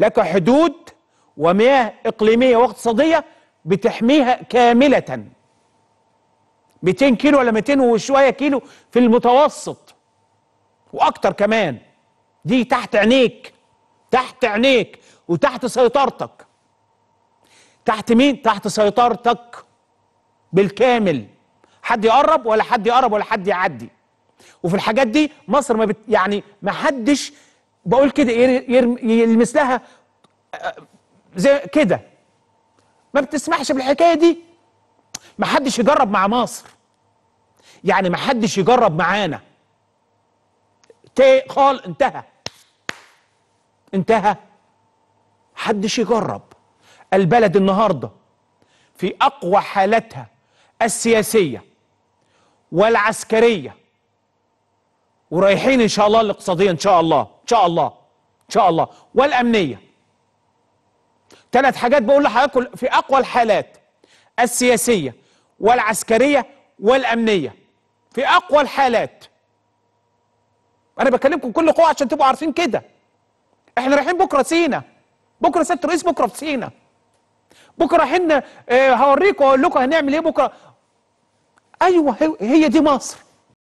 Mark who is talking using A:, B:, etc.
A: لك حدود ومياه إقليمية واقتصادية بتحميها كاملة 200 كيلو ولا 200 وشوية كيلو في المتوسط وأكتر كمان دي تحت عينيك تحت عينيك وتحت سيطرتك تحت مين؟ تحت سيطرتك بالكامل حد يقرب ولا حد يقرب ولا حد يعدي وفي الحاجات دي مصر ما بت يعني ما حدش بقول كده يلمس لها آه، زي كده ما بتسمحش بالحكايه دي ما حدش يجرب مع مصر يعني ما حدش يجرب معانا تي خال انتهى انتهى حدش يجرب البلد النهارده في اقوى حالتها السياسيه والعسكريه ورايحين ان شاء الله الاقتصاديه ان شاء الله شاء الله ان شاء الله والامنيه ثلاث حاجات بقول لحضراتكم في اقوى الحالات السياسيه والعسكريه والامنيه في اقوى الحالات انا بكلمكم كل قوه عشان تبقوا عارفين كده احنا رايحين بكره سينا بكره سياده الرئيس بكره في سينا بكره رايحين آه، هوريكم واقول لكم هنعمل ايه بكره ايوه هي دي مصر